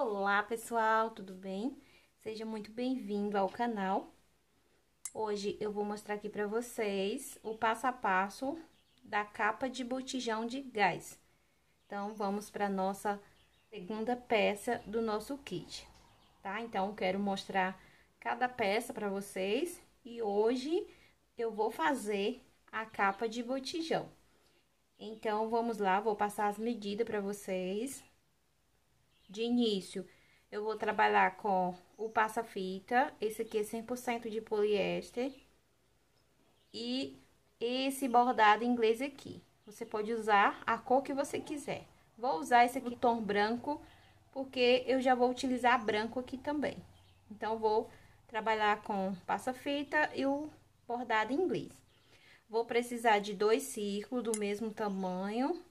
Olá pessoal, tudo bem? Seja muito bem-vindo ao canal. Hoje eu vou mostrar aqui para vocês o passo a passo da capa de botijão de gás. Então, vamos para nossa segunda peça do nosso kit, tá? Então, quero mostrar cada peça para vocês e hoje eu vou fazer a capa de botijão. Então, vamos lá, vou passar as medidas para vocês. De início, eu vou trabalhar com o passa-fita. Esse aqui é 100% de poliéster. E esse bordado inglês aqui. Você pode usar a cor que você quiser. Vou usar esse aqui, tom branco, porque eu já vou utilizar branco aqui também. Então, vou trabalhar com passa-fita e o bordado inglês. Vou precisar de dois círculos do mesmo tamanho,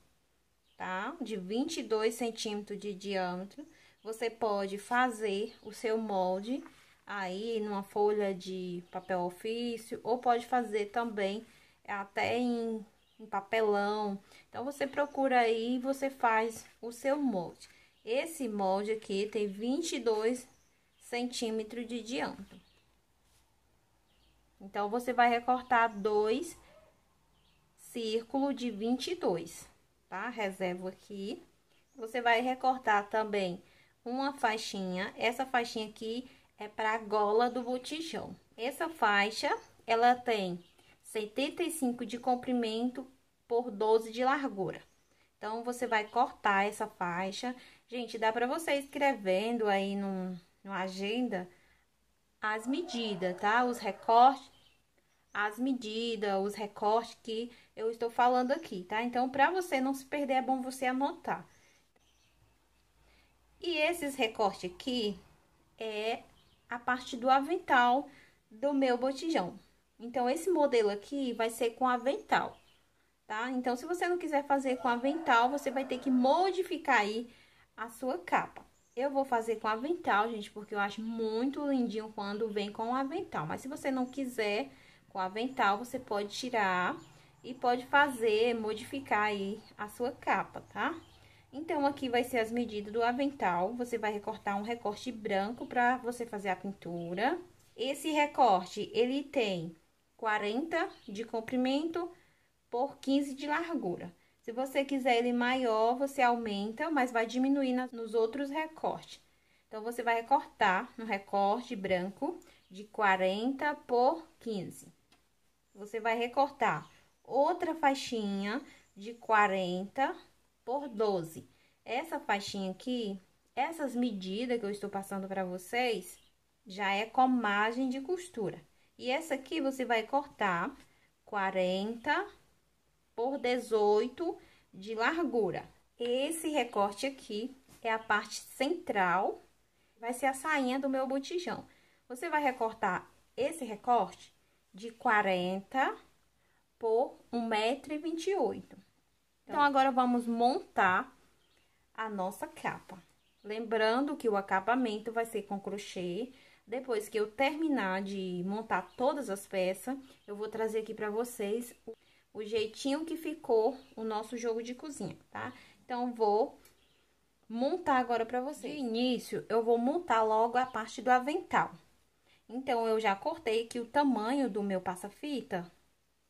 tá? De 22 centímetros de diâmetro. Você pode fazer o seu molde aí numa folha de papel ofício, ou pode fazer também até em, em papelão. Então, você procura aí e você faz o seu molde. Esse molde aqui tem 22 centímetros de diâmetro. Então, você vai recortar dois círculos de 22 tá? Reservo aqui. Você vai recortar também uma faixinha. Essa faixinha aqui é para a gola do botijão. Essa faixa, ela tem 75 de comprimento por 12 de largura. Então, você vai cortar essa faixa. Gente, dá para você escrevendo aí no agenda as medidas, tá? Os recortes as medidas, os recortes que eu estou falando aqui, tá? Então, para você não se perder, é bom você anotar. E esses recortes aqui é a parte do avental do meu botijão. Então, esse modelo aqui vai ser com avental, tá? Então, se você não quiser fazer com avental, você vai ter que modificar aí a sua capa. Eu vou fazer com avental, gente, porque eu acho muito lindinho quando vem com avental. Mas se você não quiser, com avental, você pode tirar e pode fazer, modificar aí a sua capa, tá? Então, aqui vai ser as medidas do avental, você vai recortar um recorte branco para você fazer a pintura. Esse recorte, ele tem 40 de comprimento por 15 de largura. Se você quiser ele maior, você aumenta, mas vai diminuir nos outros recortes. Então, você vai recortar no recorte branco de 40 por 15 você vai recortar outra faixinha de 40 por 12. Essa faixinha aqui, essas medidas que eu estou passando para vocês, já é com margem de costura. E essa aqui você vai cortar 40 por 18 de largura. Esse recorte aqui é a parte central, vai ser a sainha do meu botijão. Você vai recortar esse recorte de 40 por 1,28m. Então, tá. agora vamos montar a nossa capa. Lembrando que o acabamento vai ser com crochê. Depois que eu terminar de montar todas as peças, eu vou trazer aqui para vocês o jeitinho que ficou o nosso jogo de cozinha, tá? Então, vou montar agora para vocês. De início, eu vou montar logo a parte do avental. Então, eu já cortei aqui o tamanho do meu passa-fita,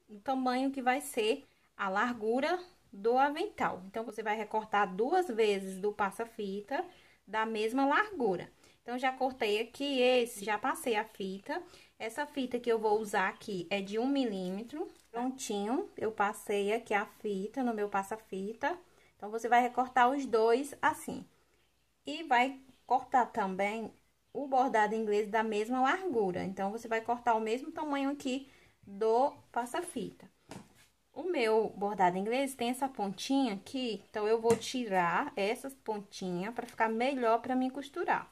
o tamanho que vai ser a largura do avental. Então, você vai recortar duas vezes do passa-fita da mesma largura. Então, já cortei aqui esse, já passei a fita. Essa fita que eu vou usar aqui é de um milímetro. Prontinho, eu passei aqui a fita no meu passa-fita. Então, você vai recortar os dois assim. E vai cortar também o bordado inglês da mesma largura. Então, você vai cortar o mesmo tamanho aqui do passa-fita. O meu bordado inglês tem essa pontinha aqui, então eu vou tirar essas pontinhas para ficar melhor para mim costurar.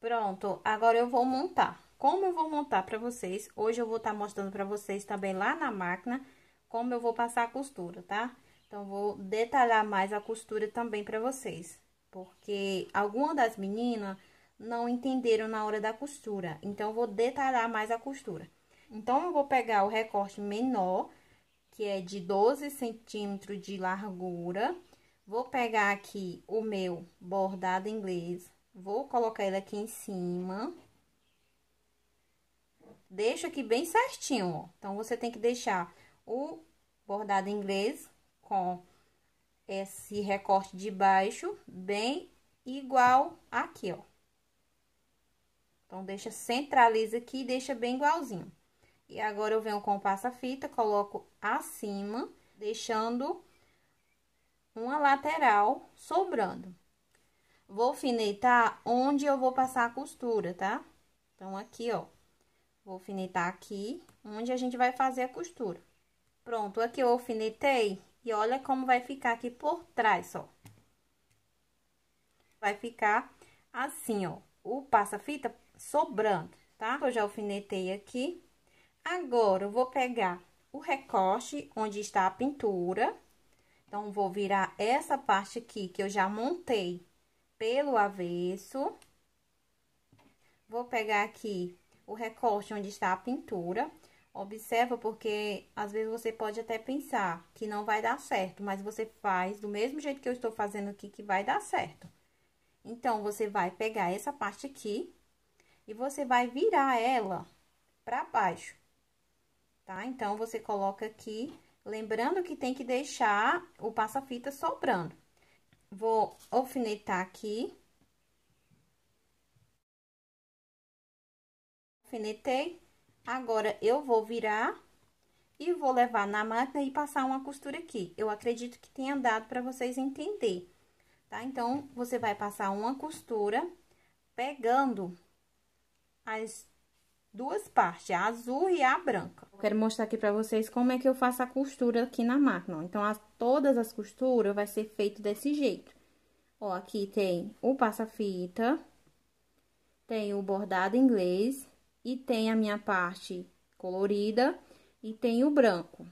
Pronto, agora eu vou montar. Como eu vou montar para vocês, hoje eu vou estar tá mostrando para vocês também lá na máquina como eu vou passar a costura, tá? Então, vou detalhar mais a costura também para vocês porque alguma das meninas não entenderam na hora da costura. Então, vou detalhar mais a costura. Então, eu vou pegar o recorte menor, que é de 12 centímetros de largura. Vou pegar aqui o meu bordado inglês, vou colocar ele aqui em cima. Deixo aqui bem certinho, ó. Então, você tem que deixar o bordado inglês com esse recorte de baixo bem igual aqui, ó. Então, deixa, centraliza aqui e deixa bem igualzinho. E agora, eu venho com o passa-fita, coloco acima, deixando uma lateral sobrando. Vou alfinetar onde eu vou passar a costura, tá? Então, aqui, ó. Vou alfinetar aqui, onde a gente vai fazer a costura. Pronto, aqui eu alfinetei, e olha como vai ficar aqui por trás, ó. Vai ficar assim, ó, o passa-fita sobrando, tá? Eu já alfinetei aqui. Agora, eu vou pegar o recorte onde está a pintura. Então, vou virar essa parte aqui que eu já montei pelo avesso. Vou pegar aqui o recorte onde está a pintura. Observa porque às vezes você pode até pensar que não vai dar certo, mas você faz do mesmo jeito que eu estou fazendo aqui que vai dar certo. Então, você vai pegar essa parte aqui e você vai virar ela para baixo, tá? Então, você coloca aqui, lembrando que tem que deixar o passa-fita sobrando. Vou alfinetar aqui. Alfinetei, Agora, eu vou virar e vou levar na máquina e passar uma costura aqui. Eu acredito que tenha dado para vocês entender, tá? Então, você vai passar uma costura pegando as duas partes, a azul e a branca. Eu quero mostrar aqui para vocês como é que eu faço a costura aqui na máquina. Então, as, todas as costuras vai ser feito desse jeito. Ó, aqui tem o passa-fita, tem o bordado inglês, e tem a minha parte colorida e tem o branco,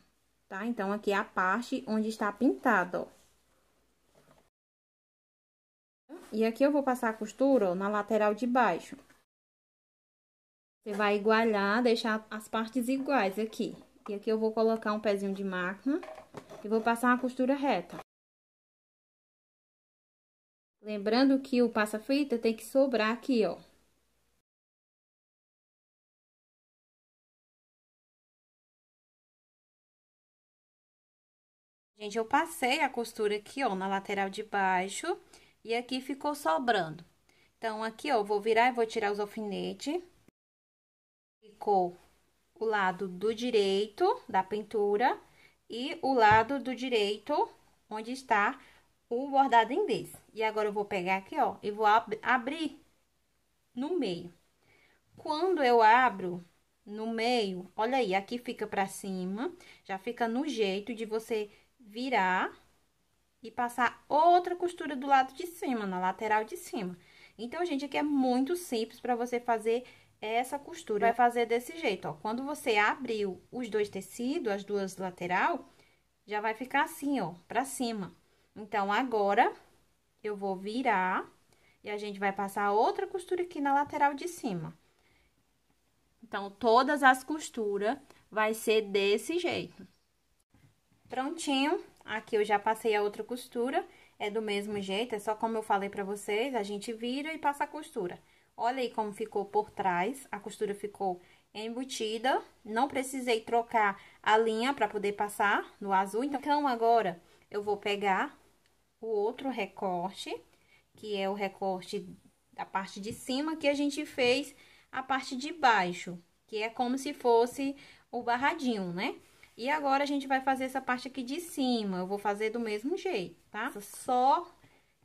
tá? Então, aqui é a parte onde está pintado, ó. E aqui eu vou passar a costura, ó, na lateral de baixo. Você vai igualar, deixar as partes iguais aqui. E aqui eu vou colocar um pezinho de máquina e vou passar uma costura reta. Lembrando que o passa-fita tem que sobrar aqui, ó. Gente, eu passei a costura aqui, ó, na lateral de baixo, e aqui ficou sobrando. Então, aqui, ó, vou virar e vou tirar os alfinetes. Ficou o lado do direito da pintura e o lado do direito onde está o bordado inglês. E agora, eu vou pegar aqui, ó, e vou ab abrir no meio. Quando eu abro no meio, olha aí, aqui fica pra cima, já fica no jeito de você virar e passar outra costura do lado de cima, na lateral de cima. Então, gente, aqui é muito simples para você fazer essa costura. Vai fazer desse jeito, ó. Quando você abriu os dois tecidos, as duas lateral, já vai ficar assim, ó, pra cima. Então, agora, eu vou virar e a gente vai passar outra costura aqui na lateral de cima. Então, todas as costuras vai ser desse jeito. Prontinho, aqui eu já passei a outra costura, é do mesmo jeito, é só como eu falei pra vocês, a gente vira e passa a costura. Olha aí como ficou por trás, a costura ficou embutida, não precisei trocar a linha pra poder passar no azul. Então, então agora, eu vou pegar o outro recorte, que é o recorte da parte de cima, que a gente fez a parte de baixo, que é como se fosse o barradinho, né? E agora, a gente vai fazer essa parte aqui de cima. Eu vou fazer do mesmo jeito, tá? Só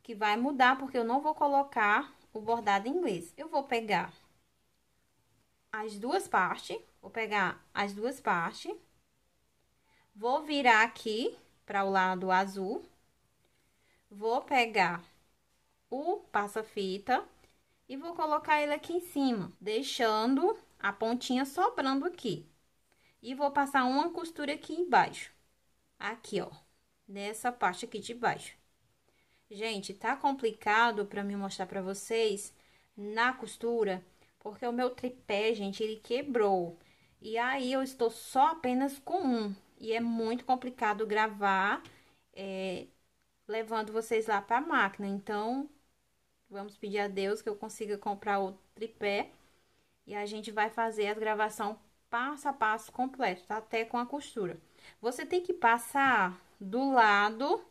que vai mudar, porque eu não vou colocar o bordado inglês. Eu vou pegar as duas partes, vou pegar as duas partes, vou virar aqui para o lado azul, vou pegar o passa-fita e vou colocar ele aqui em cima, deixando a pontinha sobrando aqui. E vou passar uma costura aqui embaixo. Aqui, ó. Nessa parte aqui de baixo. Gente, tá complicado pra mim mostrar pra vocês na costura, porque o meu tripé, gente, ele quebrou. E aí, eu estou só apenas com um. E é muito complicado gravar, é, levando vocês lá pra máquina. Então, vamos pedir a Deus que eu consiga comprar outro tripé. E a gente vai fazer a gravação passo a passo completo, tá? Até com a costura. Você tem que passar do lado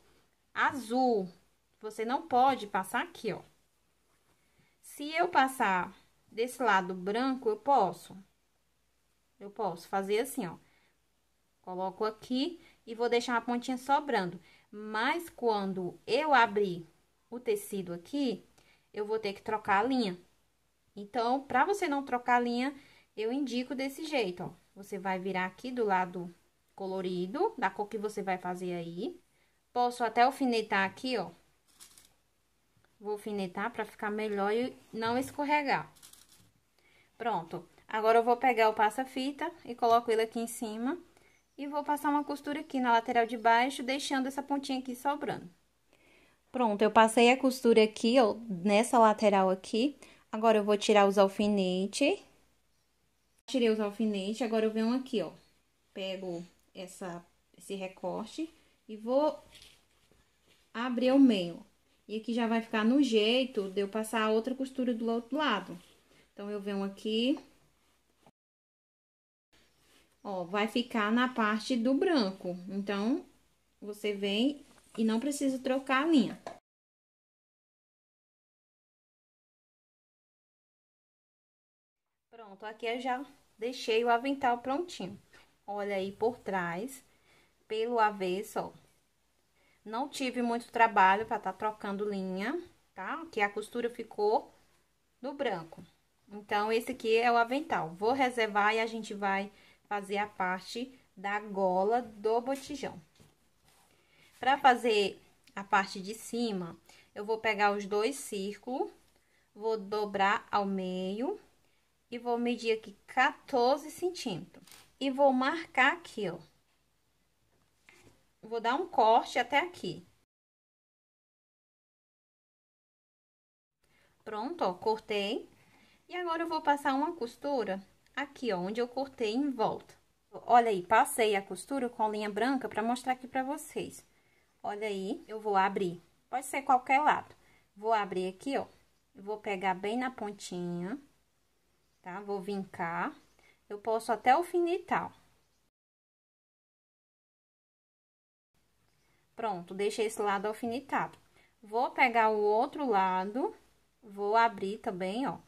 azul. Você não pode passar aqui, ó. Se eu passar desse lado branco, eu posso. Eu posso fazer assim, ó. Coloco aqui e vou deixar a pontinha sobrando. Mas quando eu abrir o tecido aqui, eu vou ter que trocar a linha. Então, pra você não trocar a linha, eu indico desse jeito, ó. Você vai virar aqui do lado colorido, da cor que você vai fazer aí. Posso até alfinetar aqui, ó. Vou alfinetar pra ficar melhor e não escorregar. Pronto. Agora, eu vou pegar o passa-fita e coloco ele aqui em cima. E vou passar uma costura aqui na lateral de baixo, deixando essa pontinha aqui sobrando. Pronto, eu passei a costura aqui, ó, nessa lateral aqui. Agora, eu vou tirar os alfinetes Tirei os alfinetes, agora eu venho aqui, ó. Pego essa, esse recorte e vou abrir o meio. E aqui já vai ficar no jeito de eu passar a outra costura do outro lado. Então, eu venho aqui. Ó, vai ficar na parte do branco. Então, você vem e não precisa trocar a linha. Pronto, aqui eu já deixei o avental prontinho. Olha aí por trás, pelo avesso, ó. Não tive muito trabalho para tá trocando linha, tá? Que a costura ficou no branco. Então, esse aqui é o avental. Vou reservar e a gente vai fazer a parte da gola do botijão. Para fazer a parte de cima, eu vou pegar os dois círculos, vou dobrar ao meio e vou medir aqui 14 centímetros. E vou marcar aqui, ó. Vou dar um corte até aqui. Pronto, ó, cortei. E agora eu vou passar uma costura aqui, ó, onde eu cortei em volta. Olha aí, passei a costura com a linha branca para mostrar aqui para vocês. Olha aí, eu vou abrir. Pode ser qualquer lado. Vou abrir aqui, ó. Vou pegar bem na pontinha tá? Vou vincar. Eu posso até alfinetar, ó. Pronto, deixei esse lado alfinetado. Vou pegar o outro lado, vou abrir também, ó.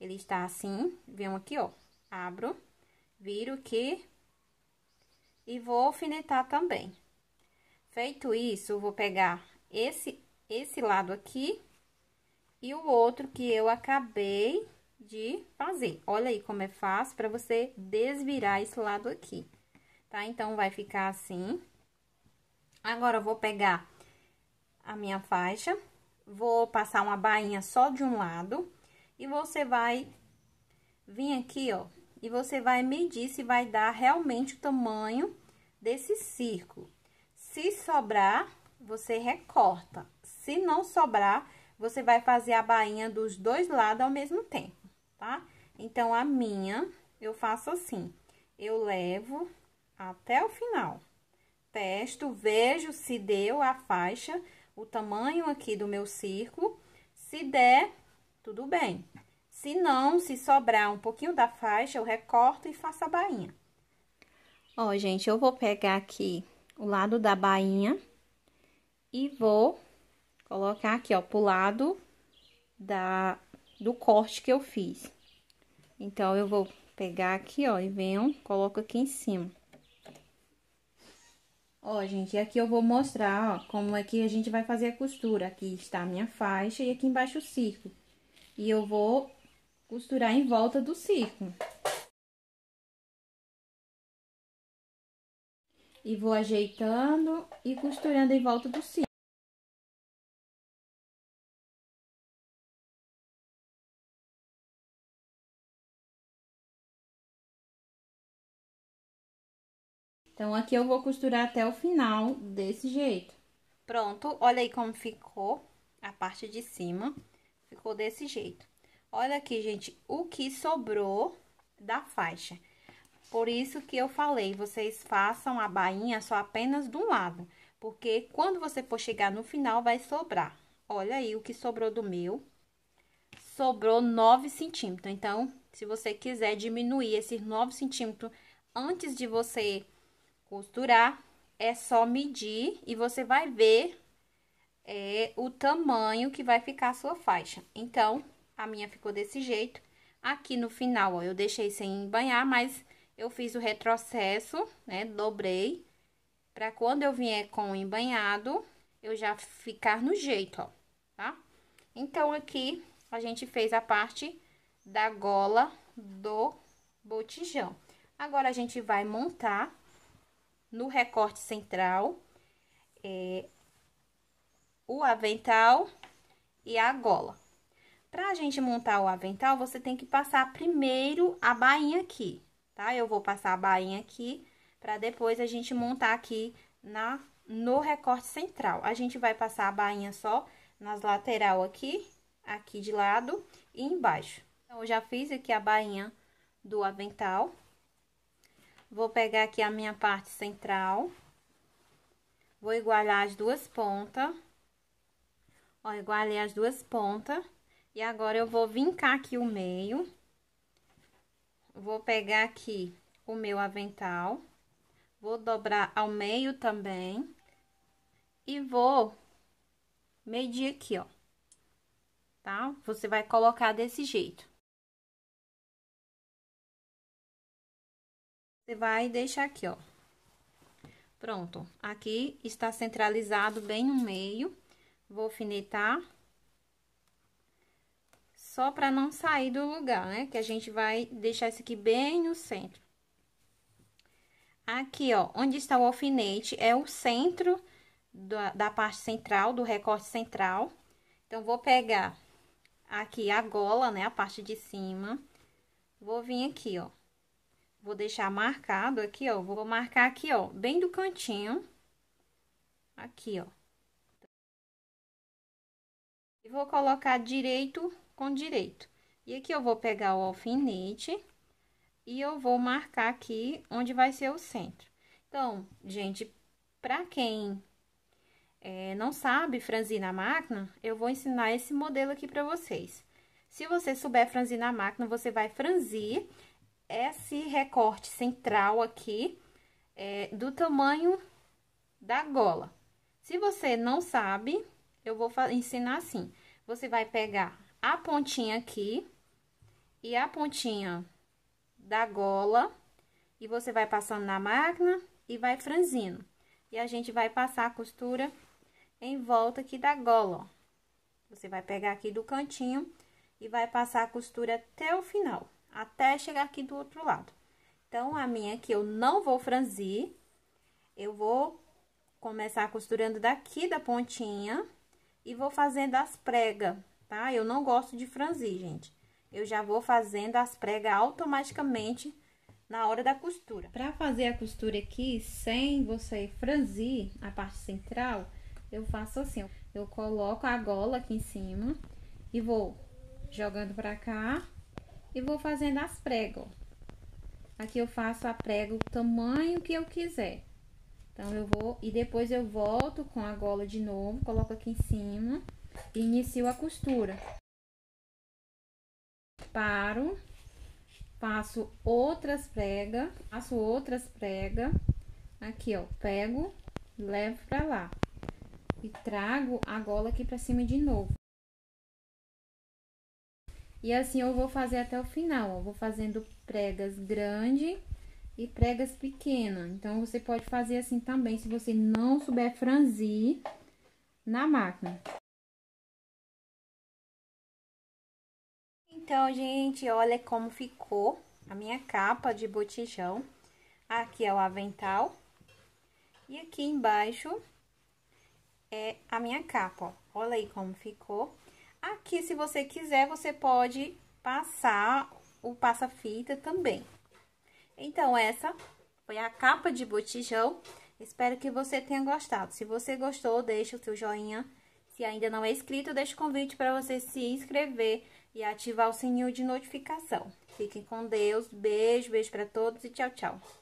Ele está assim, vem aqui, ó. Abro, viro aqui e vou alfinetar também. Feito isso, vou pegar esse, esse lado aqui e o outro que eu acabei de fazer. Olha aí como é fácil para você desvirar esse lado aqui, tá? Então, vai ficar assim. Agora, eu vou pegar a minha faixa, vou passar uma bainha só de um lado, e você vai vir aqui, ó, e você vai medir se vai dar realmente o tamanho desse círculo. Se sobrar, você recorta. Se não sobrar, você vai fazer a bainha dos dois lados ao mesmo tempo tá? Então, a minha, eu faço assim, eu levo até o final. Testo, vejo se deu a faixa, o tamanho aqui do meu círculo. Se der, tudo bem. Se não, se sobrar um pouquinho da faixa, eu recorto e faço a bainha. Ó, gente, eu vou pegar aqui o lado da bainha e vou colocar aqui, ó, pro lado da do corte que eu fiz. Então, eu vou pegar aqui, ó, e venho, coloco aqui em cima. Ó, gente, aqui eu vou mostrar, ó, como é que a gente vai fazer a costura. Aqui está a minha faixa e aqui embaixo o círculo. E eu vou costurar em volta do círculo. E vou ajeitando e costurando em volta do círculo. Então, aqui eu vou costurar até o final desse jeito. Pronto, olha aí como ficou a parte de cima. Ficou desse jeito. Olha aqui, gente, o que sobrou da faixa. Por isso que eu falei, vocês façam a bainha só apenas de um lado. Porque quando você for chegar no final, vai sobrar. Olha aí o que sobrou do meu. Sobrou 9 centímetros. Então, se você quiser diminuir esses 9 centímetros antes de você costurar, é só medir e você vai ver é, o tamanho que vai ficar a sua faixa. Então, a minha ficou desse jeito. Aqui no final, ó, eu deixei sem banhar, mas eu fiz o retrocesso, né, dobrei, para quando eu vier com o embanhado, eu já ficar no jeito, ó, tá? Então, aqui, a gente fez a parte da gola do botijão. Agora, a gente vai montar no recorte central, é, o avental e a gola. Pra gente montar o avental, você tem que passar primeiro a bainha aqui, tá? Eu vou passar a bainha aqui, pra depois a gente montar aqui na, no recorte central. A gente vai passar a bainha só nas lateral aqui, aqui de lado e embaixo. Então, eu já fiz aqui a bainha do avental, Vou pegar aqui a minha parte central. Vou igualar as duas pontas. Ó, igualei as duas pontas. E agora, eu vou vincar aqui o meio. Vou pegar aqui o meu avental. Vou dobrar ao meio também. E vou medir aqui, ó. Tá? Você vai colocar desse jeito. Você vai deixar aqui, ó. Pronto. Aqui está centralizado bem no meio. Vou alfinetar. Só para não sair do lugar, né? Que a gente vai deixar isso aqui bem no centro. Aqui, ó, onde está o alfinete é o centro da, da parte central, do recorte central. Então, vou pegar aqui a gola, né? A parte de cima. Vou vir aqui, ó. Vou deixar marcado aqui, ó. Vou marcar aqui, ó, bem do cantinho. Aqui, ó. E vou colocar direito com direito. E aqui eu vou pegar o alfinete e eu vou marcar aqui onde vai ser o centro. Então, gente, para quem é, não sabe franzir na máquina, eu vou ensinar esse modelo aqui para vocês. Se você souber franzir na máquina, você vai franzir esse recorte central aqui é, do tamanho da gola. Se você não sabe, eu vou ensinar assim. Você vai pegar a pontinha aqui e a pontinha da gola e você vai passando na máquina e vai franzindo. E a gente vai passar a costura em volta aqui da gola, ó. Você vai pegar aqui do cantinho e vai passar a costura até o final até chegar aqui do outro lado. Então, a minha aqui é eu não vou franzir, eu vou começar costurando daqui da pontinha e vou fazendo as pregas, tá? Eu não gosto de franzir, gente. Eu já vou fazendo as pregas automaticamente na hora da costura. Para fazer a costura aqui, sem você franzir a parte central, eu faço assim, Eu coloco a gola aqui em cima e vou jogando para cá e vou fazendo as pregas. Aqui eu faço a prega o tamanho que eu quiser. Então, eu vou... E depois eu volto com a gola de novo, coloco aqui em cima e inicio a costura. Paro, faço outras pregas, faço outras pregas. Aqui, ó, pego, levo pra lá. E trago a gola aqui pra cima de novo. E assim eu vou fazer até o final, ó, vou fazendo pregas grande e pregas pequena. Então, você pode fazer assim também, se você não souber franzir na máquina. Então, gente, olha como ficou a minha capa de botijão. Aqui é o avental. E aqui embaixo é a minha capa, ó. Olha aí como ficou. Aqui, se você quiser, você pode passar o passa-fita também. Então, essa foi a capa de botijão. Espero que você tenha gostado. Se você gostou, deixa o seu joinha. Se ainda não é inscrito, deixa o convite para você se inscrever e ativar o sininho de notificação. Fiquem com Deus. Beijo, beijo para todos e tchau, tchau.